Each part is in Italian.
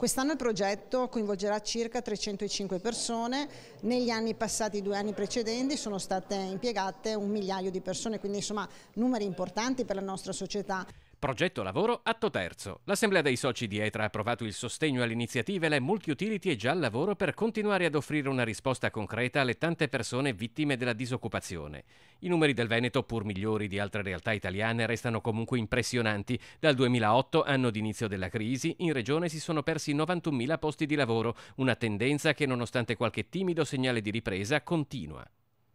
Quest'anno il progetto coinvolgerà circa 305 persone, negli anni passati, due anni precedenti, sono state impiegate un migliaio di persone, quindi insomma numeri importanti per la nostra società. Progetto lavoro atto terzo. L'Assemblea dei soci di ETRA ha approvato il sostegno alle iniziative Le Multi Utility e Già al Lavoro per continuare ad offrire una risposta concreta alle tante persone vittime della disoccupazione. I numeri del Veneto, pur migliori di altre realtà italiane, restano comunque impressionanti. Dal 2008, anno d'inizio della crisi, in regione si sono persi 91.000 posti di lavoro, una tendenza che nonostante qualche timido segnale di ripresa continua.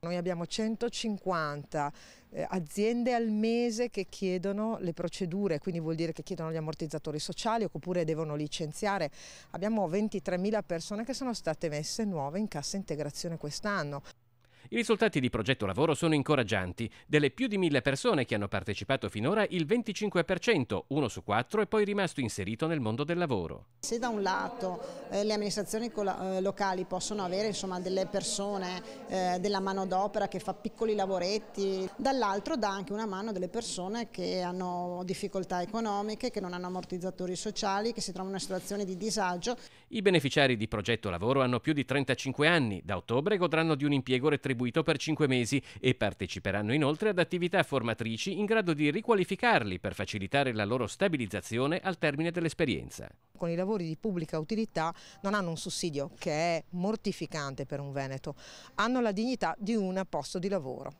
Noi abbiamo 150 eh, aziende al mese che chiedono le procedure, quindi vuol dire che chiedono gli ammortizzatori sociali oppure devono licenziare. Abbiamo 23.000 persone che sono state messe nuove in cassa integrazione quest'anno. I risultati di progetto lavoro sono incoraggianti. Delle più di mille persone che hanno partecipato finora, il 25%, uno su quattro, è poi rimasto inserito nel mondo del lavoro. Se da un lato eh, le amministrazioni eh, locali possono avere insomma, delle persone, eh, della manodopera che fa piccoli lavoretti, dall'altro dà anche una mano a delle persone che hanno difficoltà economiche, che non hanno ammortizzatori sociali, che si trovano in una situazione di disagio. I beneficiari di progetto lavoro hanno più di 35 anni, da ottobre godranno di un impiego retribuito retribuito per 5 mesi e parteciperanno inoltre ad attività formatrici in grado di riqualificarli per facilitare la loro stabilizzazione al termine dell'esperienza. Con i lavori di pubblica utilità non hanno un sussidio che è mortificante per un Veneto, hanno la dignità di un posto di lavoro.